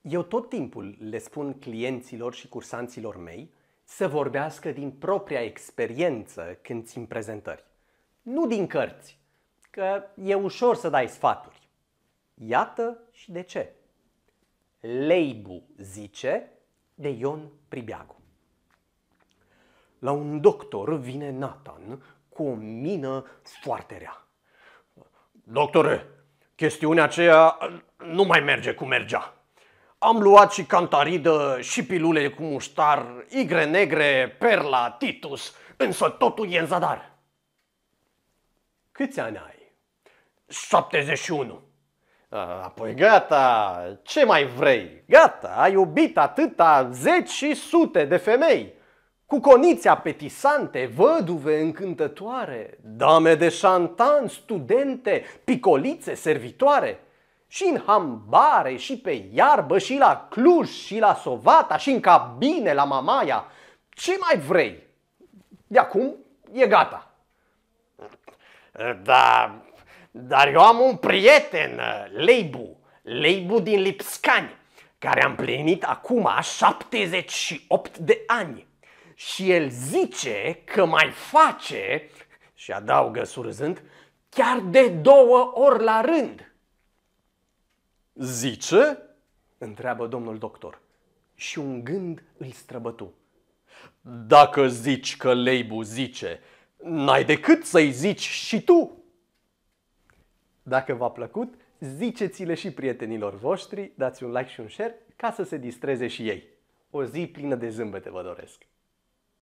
Eu tot timpul le spun clienților și cursanților mei să vorbească din propria experiență când țin prezentări. Nu din cărți, că e ușor să dai sfaturi. Iată și de ce. Leibu zice de Ion Pribeagu. La un doctor vine Nathan cu o mină foarte rea. Doctore, chestiunea aceea nu mai merge cum mergea. Am luat și cantaridă, și pilule cu muștar, igre negre, perla, titus, însă totul e în zadar. Câți ani ai? 71. Apoi gata, ce mai vrei? Gata, ai iubit atâta zeci și sute de femei, cu conițe apetisante, văduve încântătoare, dame de șantan, studente, picolițe, servitoare – și în hambare, și pe iarbă, și la Cluj, și la Sovata, și în cabine, la Mamaia. Ce mai vrei? De acum e gata. Da, dar eu am un prieten, Leibu, Leibu din Lipscani, care am plinit acum 78 de ani. Și el zice că mai face, și adaugă surzând, chiar de două ori la rând. Zice? Întreabă domnul doctor. Și un gând îl străbătu. Dacă zici că Leibu zice, n-ai decât să-i zici și tu. Dacă v-a plăcut, ziceți-le și prietenilor voștri, dați un like și un share ca să se distreze și ei. O zi plină de zâmbete vă doresc!